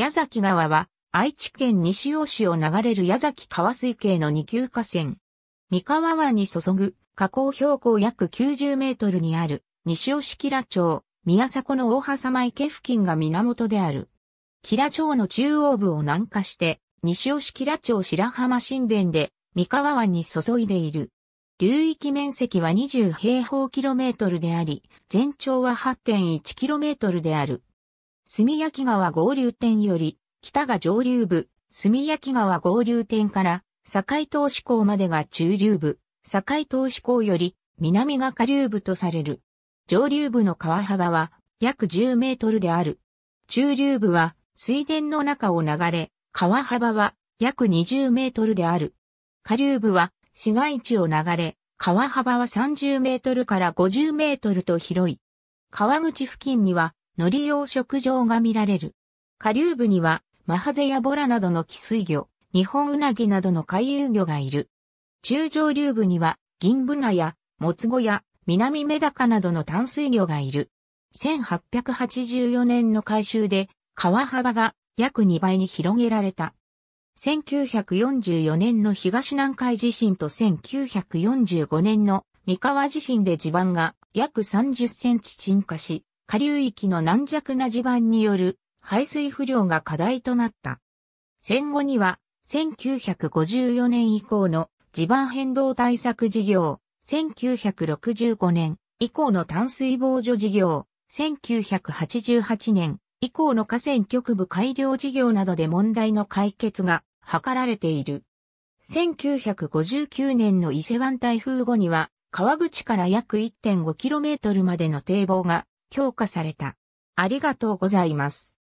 矢崎川は、愛知県西尾市を流れる矢崎川水系の二級河川。三河湾に注ぐ、河口標高約90メートルにある、西尾市吉良町、宮迫の大狭間池付近が源である。吉良町の中央部を南下して、西尾市吉良町白浜神殿で、三河湾に注いでいる。流域面積は20平方キロメートルであり、全長は8.1キロメートルである。炭焼川合流点より、北が上流部、炭焼川合流点から、境東市港までが中流部、境東市港より、南が下流部とされる。上流部の川幅は、約10メートルである。中流部は、水田の中を流れ、川幅は、約20メートルである。下流部は、市街地を流れ、川幅は30メートルから50メートルと広い。川口付近には海苔養殖場が見られる。下流部には、マハゼやボラなどの寄水魚、日本ウナギなどの回遊魚がいる。中上流部には、銀ブナや、モツゴや、南メダカなどの淡水魚がいる。1884年の改修で、川幅が約2倍に広げられた。1944年の東南海地震と1945年の三河地震で地盤が約30センチ沈下し、下流域の軟弱な地盤による排水不良が課題となった。戦後には、1954年以降の地盤変動対策事業、1965年以降の淡水防除事業、1988年以降の河川局部改良事業などで問題の解決が図られている。1959年の伊勢湾台風後には、川口から約 1.5km までの堤防が強化された。ありがとうございます。